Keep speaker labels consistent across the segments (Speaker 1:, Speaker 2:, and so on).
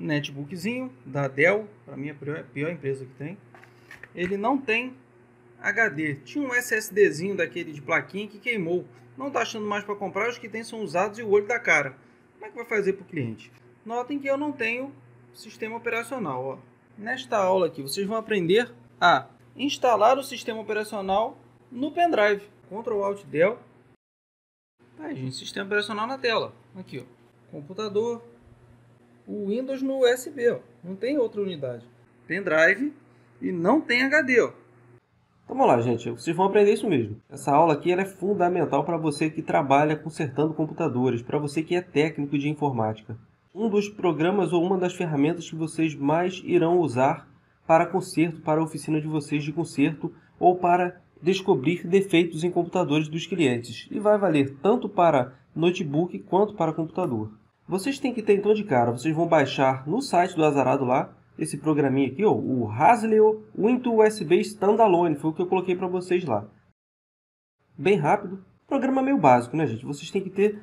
Speaker 1: netbookzinho da Dell, para mim é a pior, empresa que tem. Ele não tem HD. Tinha um SSDzinho daquele de plaquinha que queimou. Não tá achando mais para comprar, os que tem são usados e o olho da cara. Como é que vai fazer para o cliente? Notem que eu não tenho sistema operacional. Ó. Nesta aula aqui, vocês vão aprender a instalar o sistema operacional no pendrive. Ctrl Alt Del. Tá, gente, sistema operacional na tela. Aqui, ó. Computador, o Windows no USB, ó. Não tem outra unidade. Tem drive e não tem HD, ó. Então vamos lá, gente. Vocês vão aprender isso mesmo. Essa aula aqui é fundamental para você que trabalha consertando computadores, para você que é técnico de informática. Um dos programas ou uma das ferramentas que vocês mais irão usar para conserto, para a oficina de vocês de conserto ou para descobrir defeitos em computadores dos clientes. E vai valer tanto para notebook quanto para computador. Vocês têm que ter então de cara, vocês vão baixar no site do Azarado lá, esse programinha aqui, ó, o Hasleo Windows USB Standalone, foi o que eu coloquei para vocês lá. Bem rápido, programa meio básico, né gente? Vocês têm que ter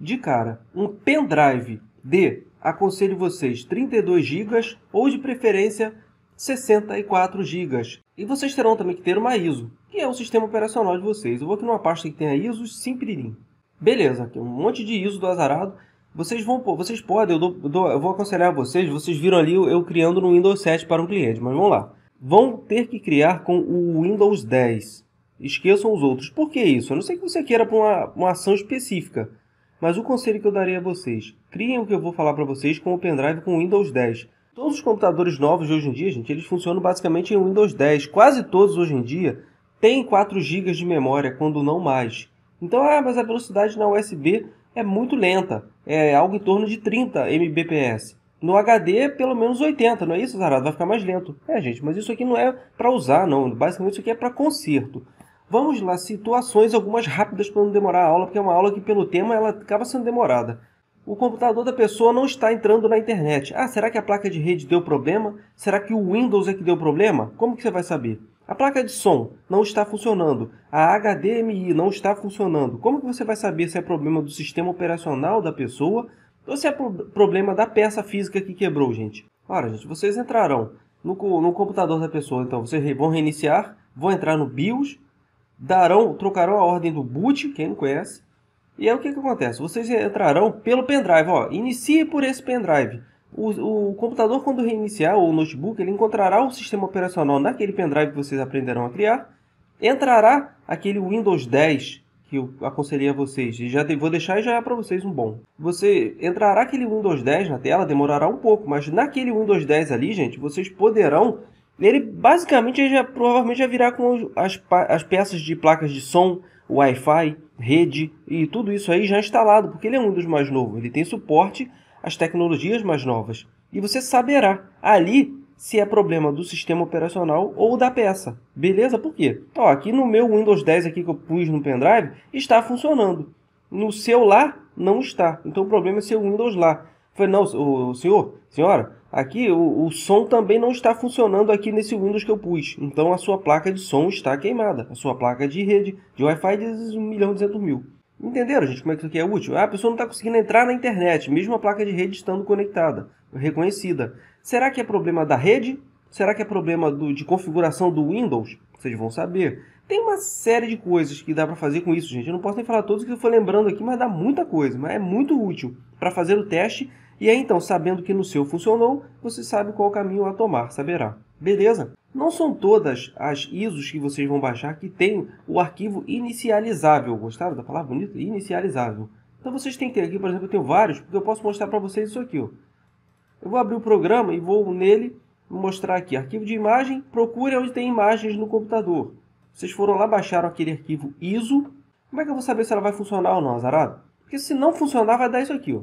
Speaker 1: de cara um pendrive de, aconselho vocês, 32 GB ou de preferência 64 GB. E vocês terão também que ter uma ISO, que é o sistema operacional de vocês. Eu vou aqui numa pasta que tem a ISO Simplirim. Beleza, aqui um monte de ISO do azarado vocês vão, vocês podem, eu, dou, eu, dou, eu vou aconselhar vocês, vocês viram ali eu, criando no Windows 7 para um cliente, mas vamos lá. Vão ter que criar com o Windows 10. Esqueçam os outros. Por que isso? A não sei que você queira para uma, uma ação específica. Mas o conselho que eu daria a vocês, criem o que eu vou falar para vocês com o pendrive com o Windows 10. Todos os computadores novos de hoje em dia, gente, eles funcionam basicamente em Windows 10. Quase todos hoje em dia têm 4 GB de memória, quando não mais. Então, ah, mas a velocidade na USB é muito lenta, é algo em torno de 30 mbps. No HD, pelo menos 80, não é isso, Zarado? Vai ficar mais lento. É, gente, mas isso aqui não é para usar, não. Basicamente, isso aqui é para conserto. Vamos lá, situações, algumas rápidas para não demorar a aula, porque é uma aula que, pelo tema, ela acaba sendo demorada. O computador da pessoa não está entrando na internet. Ah, será que a placa de rede deu problema? Será que o Windows é que deu problema? Como que você vai saber? A placa de som não está funcionando, a HDMI não está funcionando. Como que você vai saber se é problema do sistema operacional da pessoa ou se é pro problema da peça física que quebrou, gente? Ora, gente, vocês entrarão no, no computador da pessoa, então vocês vão reiniciar, vão entrar no BIOS, darão, trocarão a ordem do boot, quem não conhece, e aí o que, que acontece? Vocês entrarão pelo pendrive, ó, inicie por esse pendrive. O, o, computador, quando reiniciar, ou o notebook, ele encontrará o sistema operacional naquele pendrive que vocês aprenderam a criar, entrará aquele Windows 10 que eu aconselhei a vocês, e já vou deixar e já é para vocês um bom. Você entrará aquele Windows 10 na tela, demorará um pouco, mas naquele Windows 10 ali, gente, vocês poderão... Ele basicamente já, provavelmente já virá com as, as peças de placas de som, Wi-Fi, rede e tudo isso aí já instalado, porque ele é um dos mais novos. Ele tem suporte as tecnologias mais novas e você saberá ali se é problema do sistema operacional ou da peça. Beleza? Por quê? Ó, aqui no meu Windows 10 aqui que eu pus no pendrive está funcionando. No seu lá não está. Então o problema é seu Windows lá. Falei, não, o senhor, senhora, aqui o, o som também não está funcionando aqui nesse Windows que eu pus. Então a sua placa de som está queimada. A sua placa de rede de Wi-Fi diz 1 milhão e 200 mil. Entenderam, gente, como é que isso aqui é útil? Ah, a pessoa não está conseguindo entrar na internet, mesmo a placa de rede estando conectada, reconhecida. Será que é problema da rede? Será que é problema do, de configuração do Windows? Vocês vão saber. Tem uma série de coisas que dá para fazer com isso, gente. Eu não posso nem falar todos que eu for lembrando aqui, mas dá muita coisa, mas é muito útil para fazer o teste. E aí, então, sabendo que no seu funcionou, você sabe qual caminho a tomar, saberá. Beleza? Não são todas as ISOs que vocês vão baixar que tem o arquivo inicializável. Gostaram da palavra bonita? Inicializável. Então vocês têm que ter aqui, por exemplo, eu tenho vários, porque eu posso mostrar para vocês isso aqui. Ó. Eu vou abrir o programa e vou nele mostrar aqui, arquivo de imagem, procure onde tem imagens no computador. Vocês foram lá, baixaram aquele arquivo ISO. Como é que eu vou saber se ela vai funcionar ou não, azarado? Porque se não funcionar, vai dar isso aqui. Ó.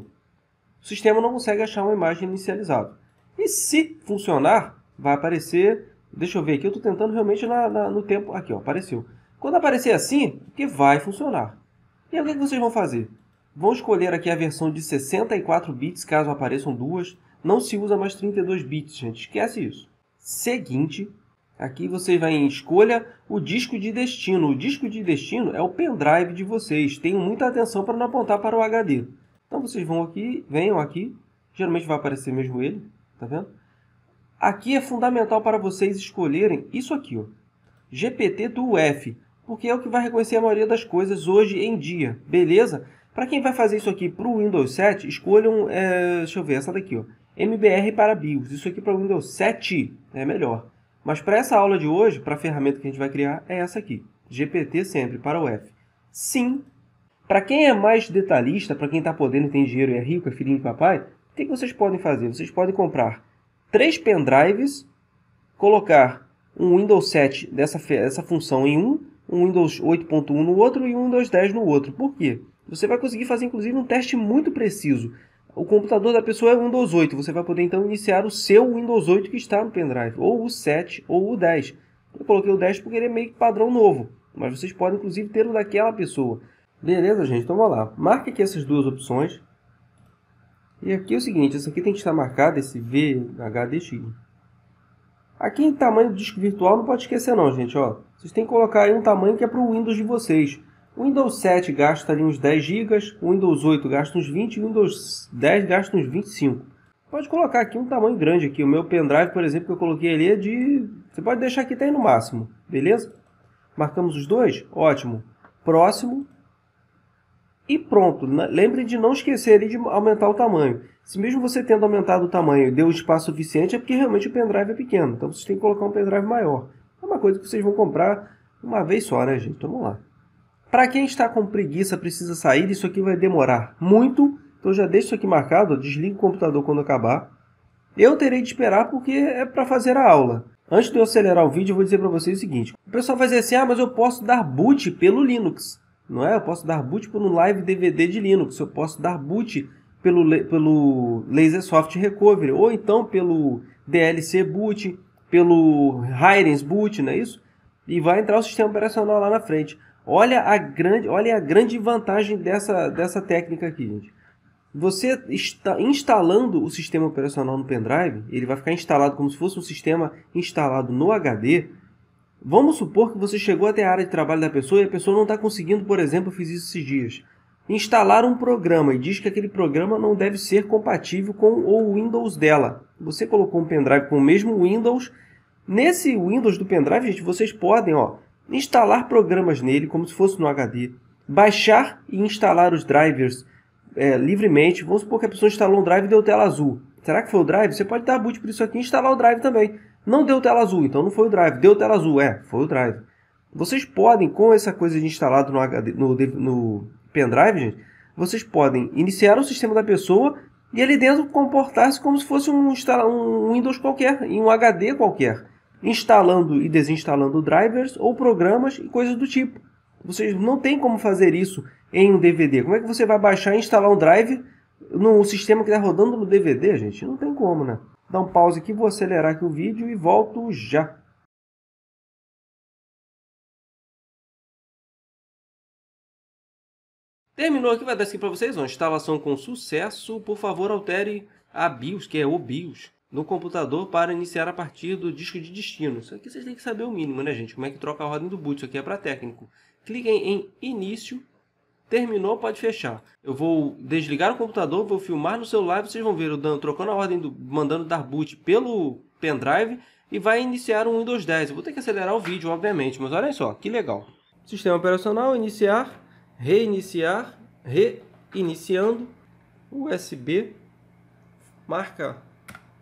Speaker 1: O sistema não consegue achar uma imagem inicializada. E se funcionar, vai aparecer Deixa eu ver aqui, eu estou tentando realmente na, na, no tempo. Aqui, ó, apareceu. Quando aparecer assim, que vai funcionar. E aí o que, é vocês vão fazer? Vão escolher aqui a versão de 64 bits, caso apareçam duas. Não se usa mais 32 bits, gente. Esquece isso. Seguinte, aqui você vai em escolha o disco de destino. O disco de destino é o pendrive de vocês. Tenham muita atenção para não apontar para o HD. Então vocês vão aqui, venham aqui. Geralmente vai aparecer mesmo ele, tá vendo? Aqui é fundamental para vocês escolherem isso aqui, ó, GPT do UF, porque é o que vai reconhecer a maioria das coisas hoje em dia, beleza? Para quem vai fazer isso aqui para o Windows 7, escolham, é, deixa eu ver, essa daqui, ó, MBR para BIOS, isso aqui para o Windows 7 é melhor. Mas para essa aula de hoje, para a ferramenta que a gente vai criar, é essa aqui, GPT sempre para o F. Sim, para quem é mais detalhista, para quem está podendo, tem dinheiro e é rico, é filhinho de papai, o que vocês podem fazer? Vocês podem comprar três pendrives, colocar um Windows 7 dessa, dessa função em um, um Windows 8.1 no outro e um Windows 10 no outro. Por quê? Você vai conseguir fazer inclusive um teste muito preciso. O computador da pessoa é o Windows 8, você vai poder então iniciar o seu Windows 8 que está no pendrive, ou o 7 ou o 10. Eu coloquei o 10 porque ele é meio que padrão novo, mas vocês podem inclusive ter o daquela pessoa. Beleza, gente? Então vamos lá. Marque aqui essas duas opções, e aqui é o seguinte, isso aqui tem que estar marcado, esse VHDX. Aqui em tamanho do disco virtual não pode esquecer não, gente. Ó. Vocês têm que colocar aí um tamanho que é para o Windows de vocês. O Windows 7 gasta ali uns 10 GB, o Windows 8 gasta uns 20 e o Windows 10 gasta uns 25. Pode colocar aqui um tamanho grande aqui. O meu pendrive, por exemplo, que eu coloquei ali é de... Você pode deixar aqui até no máximo, beleza? Marcamos os dois? Ótimo. Próximo e pronto. Né? Lembre de não esquecer de aumentar o tamanho. Se mesmo você tendo aumentado o tamanho deu espaço suficiente, é porque realmente o pendrive é pequeno. Então vocês têm que colocar um pendrive maior. É uma coisa que vocês vão comprar uma vez só, né, gente? Então vamos lá. Para quem está com preguiça, precisa sair, isso aqui vai demorar muito. Então já deixo isso aqui marcado, desligue o computador quando acabar. Eu terei de esperar porque é para fazer a aula. Antes de eu acelerar o vídeo, eu vou dizer para vocês o seguinte. O pessoal vai dizer assim, ah, mas eu posso dar boot pelo Linux. Não é? Eu posso dar boot por um live DVD de Linux, eu posso dar boot pelo, pelo Lasersoft Recovery, ou então pelo DLC boot, pelo Hirens boot, não é isso? E vai entrar o sistema operacional lá na frente. Olha a grande, olha a grande vantagem dessa, dessa técnica aqui, gente. Você está instalando o sistema operacional no pendrive, ele vai ficar instalado como se fosse um sistema instalado no HD, Vamos supor que você chegou até a área de trabalho da pessoa e a pessoa não está conseguindo, por exemplo, eu fiz isso esses dias, instalar um programa e diz que aquele programa não deve ser compatível com o Windows dela. Você colocou um pendrive com o mesmo Windows. Nesse Windows do pendrive, gente, vocês podem ó, instalar programas nele como se fosse no HD, baixar e instalar os drivers é, livremente. Vamos supor que a pessoa instalou um drive e deu tela azul. Será que foi o drive? Você pode dar boot para isso aqui e instalar o drive também. Não deu tela azul, então não foi o drive. Deu tela azul, é, foi o drive. Vocês podem, com essa coisa de instalado no, HD, no, no pendrive, gente, vocês podem iniciar o sistema da pessoa e ali dentro comportar-se como se fosse um, um Windows qualquer, em um HD qualquer, instalando e desinstalando drivers ou programas e coisas do tipo. Vocês não tem como fazer isso em um DVD. Como é que você vai baixar e instalar um drive no sistema que está rodando no DVD, gente? Não tem como, né? Dá um pause aqui, vou acelerar aqui o vídeo e volto já. Terminou aqui, vai dar aqui para vocês, uma instalação com sucesso. Por favor, altere a BIOS, que é o BIOS, no computador para iniciar a partir do disco de destino. Isso aqui vocês têm que saber o mínimo, né, gente? Como é que troca a ordem do boot, isso aqui é para técnico. Cliquem em início Terminou, pode fechar. Eu vou desligar o computador, vou filmar no celular, vocês vão ver eu dando, trocando a ordem, do, mandando dar boot pelo pendrive e vai iniciar um Windows 10. Eu vou ter que acelerar o vídeo, obviamente, mas olha só, que legal. Sistema operacional, iniciar, reiniciar, reiniciando, USB, marca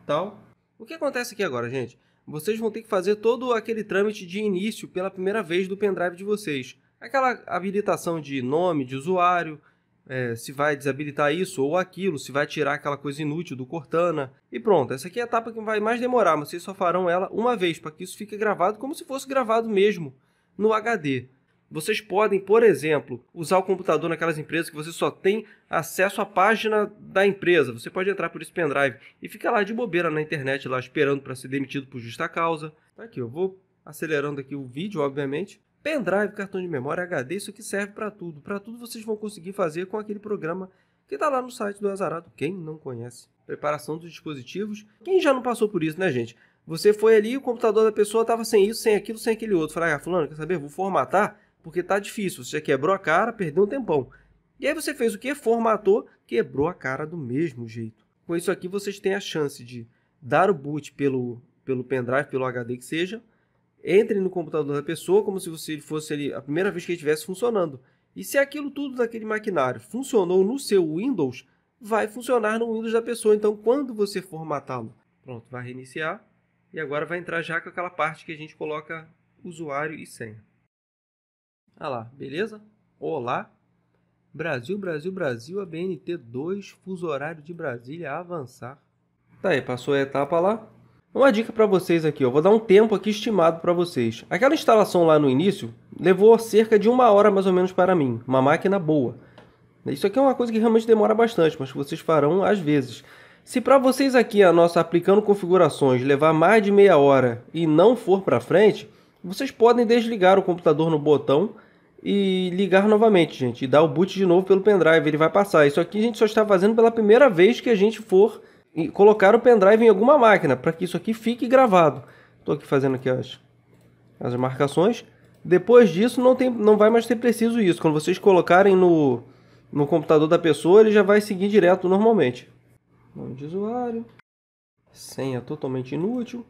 Speaker 1: tal. O que acontece aqui agora, gente? Vocês vão ter que fazer todo aquele trâmite de início pela primeira vez do pendrive de vocês. Aquela habilitação de nome de usuário, é, se vai desabilitar isso ou aquilo, se vai tirar aquela coisa inútil do Cortana. E pronto, essa aqui é a etapa que vai mais demorar, mas vocês só farão ela uma vez, para que isso fique gravado como se fosse gravado mesmo no HD. Vocês podem, por exemplo, usar o computador naquelas empresas que você só tem acesso à página da empresa. Você pode entrar por esse pendrive e ficar lá de bobeira na internet, lá esperando para ser demitido por justa causa. Tá aqui, eu vou acelerando aqui o vídeo, obviamente pendrive, cartão de memória, HD, isso aqui serve para tudo. Para tudo vocês vão conseguir fazer com aquele programa que está lá no site do Azarado, quem não conhece. Preparação dos dispositivos. Quem já não passou por isso, né, gente? Você foi ali, o computador da pessoa estava sem isso, sem aquilo, sem aquele outro. Falei, ah, fulano, quer saber? Vou formatar porque tá difícil. Você já quebrou a cara, perdeu um tempão. E aí você fez o que? Formatou, quebrou a cara do mesmo jeito. Com isso aqui vocês têm a chance de dar o boot pelo, pelo pendrive, pelo HD que seja, entrem no computador da pessoa como se você fosse ali a primeira vez que ele estivesse funcionando. E se aquilo tudo daquele maquinário funcionou no seu Windows, vai funcionar no Windows da pessoa. Então, quando você formatá-lo, pronto, vai reiniciar e agora vai entrar já com aquela parte que a gente coloca usuário e senha. Ah lá, beleza? Olá. Brasil, Brasil, Brasil, ABNT 2, fuso horário de Brasília avançar. Tá aí, passou a etapa lá. Uma dica para vocês aqui, eu vou dar um tempo aqui estimado para vocês. Aquela instalação lá no início levou cerca de uma hora mais ou menos para mim, uma máquina boa. Isso aqui é uma coisa que realmente demora bastante, mas vocês farão às vezes. Se para vocês aqui a nossa aplicando configurações levar mais de meia hora e não for para frente, vocês podem desligar o computador no botão e ligar novamente, gente, e dar o boot de novo pelo pendrive, ele vai passar. Isso aqui a gente só está fazendo pela primeira vez que a gente for e colocar o pendrive em alguma máquina para que isso aqui fique gravado. Estou aqui fazendo aqui as, as marcações. Depois disso não, tem, não vai mais ser preciso isso. Quando vocês colocarem no, no computador da pessoa, ele já vai seguir direto normalmente. Nome de usuário. Senha totalmente inútil.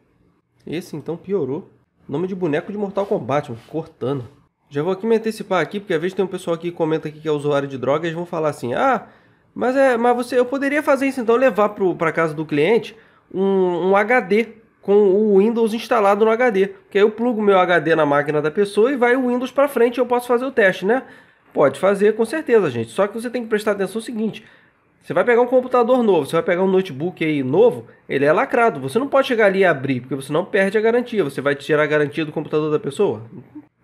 Speaker 1: Esse então piorou. Nome de boneco de Mortal Kombat, cortando. Já vou aqui me antecipar aqui, porque às vezes tem um pessoal que comenta aqui que é usuário de drogas e vão falar assim: "Ah, mas é, mas você, eu poderia fazer isso então, levar para casa do cliente um, um, HD com o Windows instalado no HD, que aí eu plugo meu HD na máquina da pessoa e vai o Windows para frente, eu posso fazer o teste, né? Pode fazer, com certeza, gente. Só que você tem que prestar atenção no seguinte: você vai pegar um computador novo, você vai pegar um notebook aí novo, ele é lacrado. Você não pode chegar ali e abrir, porque você não perde a garantia. Você vai tirar a garantia do computador da pessoa.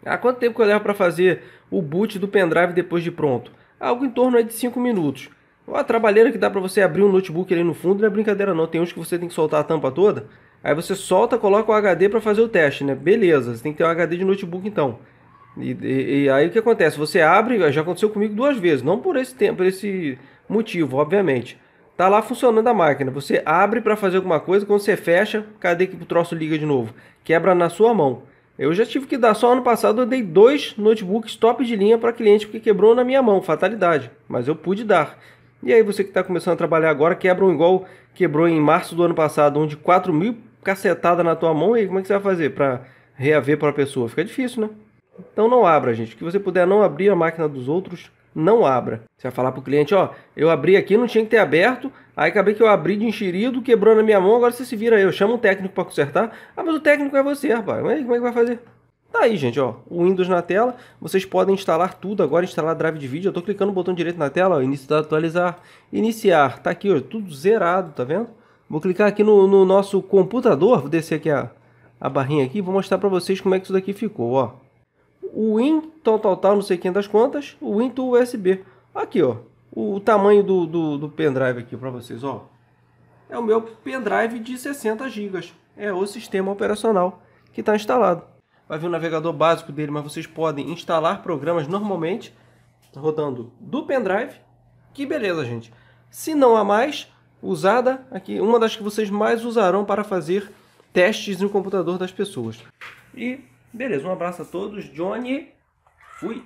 Speaker 1: Há quanto tempo que eu levo para fazer o boot do pendrive depois de pronto? Algo em torno de 5 minutos. A trabalheira que dá para você abrir um notebook ali no fundo não é brincadeira não. Tem uns que você tem que soltar a tampa toda. Aí você solta, coloca o HD para fazer o teste, né? Beleza, você tem que ter um HD de notebook então. E, e, e, aí o que acontece? Você abre, já aconteceu comigo duas vezes, não por esse tempo, por esse motivo, obviamente. Tá lá funcionando a máquina, você abre para fazer alguma coisa, quando você fecha, cadê que o troço liga de novo? Quebra na sua mão. Eu já tive que dar só ano passado, eu dei dois notebooks top de linha para cliente porque quebrou na minha mão, fatalidade. Mas eu pude dar. E aí você que está começando a trabalhar agora, quebra um igual quebrou em março do ano passado, onde 4 mil cacetada na tua mão, e aí como é que você vai fazer para reaver para a pessoa? Fica difícil, né? Então não abra, gente. Que você puder não abrir a máquina dos outros, não abra. Você vai falar para o cliente, ó, eu abri aqui, não tinha que ter aberto, aí acabei que eu abri de enxerido, quebrou na minha mão, agora você se vira aí, eu chamo um técnico para consertar. Ah, mas o técnico é você, rapaz. Mas como é que vai fazer? Tá aí, gente, ó, o Windows na tela, vocês podem instalar tudo agora, instalar drive de vídeo, eu tô clicando no botão direito na tela, ó, iniciar, atualizar, iniciar, tá aqui, ó, tudo zerado, tá vendo? Vou clicar aqui no, no nosso computador, vou descer aqui a, a barrinha aqui, vou mostrar para vocês como é que isso daqui ficou, ó. O Win, tal, tal, tal, não sei quem das contas, o Win to USB. Aqui, ó, o, o tamanho do, do, do pendrive aqui para vocês, ó. É o meu pendrive de 60 GB, é o sistema operacional que está instalado vai vir o navegador básico dele, mas vocês podem instalar programas normalmente, tá rodando do pendrive. Que beleza, gente. Se não há mais, usada aqui, uma das que vocês mais usarão para fazer testes no computador das pessoas. E beleza, um abraço a todos, Johnny, fui!